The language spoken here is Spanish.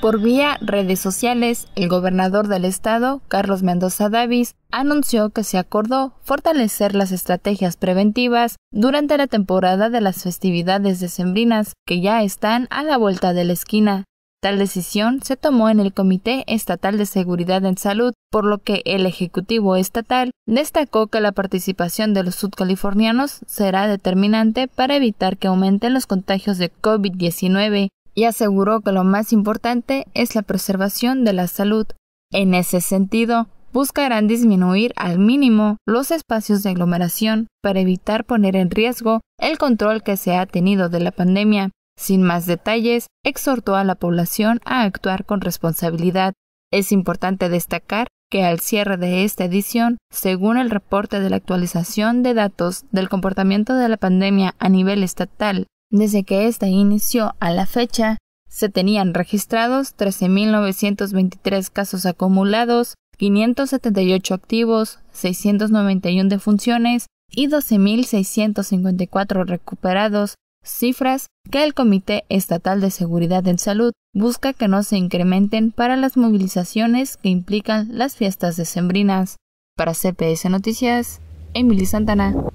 Por vía redes sociales, el gobernador del estado, Carlos Mendoza Davis, anunció que se acordó fortalecer las estrategias preventivas durante la temporada de las festividades decembrinas que ya están a la vuelta de la esquina. Tal decisión se tomó en el Comité Estatal de Seguridad en Salud, por lo que el Ejecutivo Estatal destacó que la participación de los sudcalifornianos será determinante para evitar que aumenten los contagios de COVID-19 y aseguró que lo más importante es la preservación de la salud. En ese sentido, buscarán disminuir al mínimo los espacios de aglomeración para evitar poner en riesgo el control que se ha tenido de la pandemia. Sin más detalles, exhortó a la población a actuar con responsabilidad. Es importante destacar que al cierre de esta edición, según el reporte de la actualización de datos del comportamiento de la pandemia a nivel estatal desde que ésta inició a la fecha, se tenían registrados 13.923 casos acumulados, 578 activos, 691 defunciones y 12.654 recuperados, cifras que el Comité Estatal de Seguridad en Salud busca que no se incrementen para las movilizaciones que implican las fiestas decembrinas. Para CPS Noticias, Emily Santana.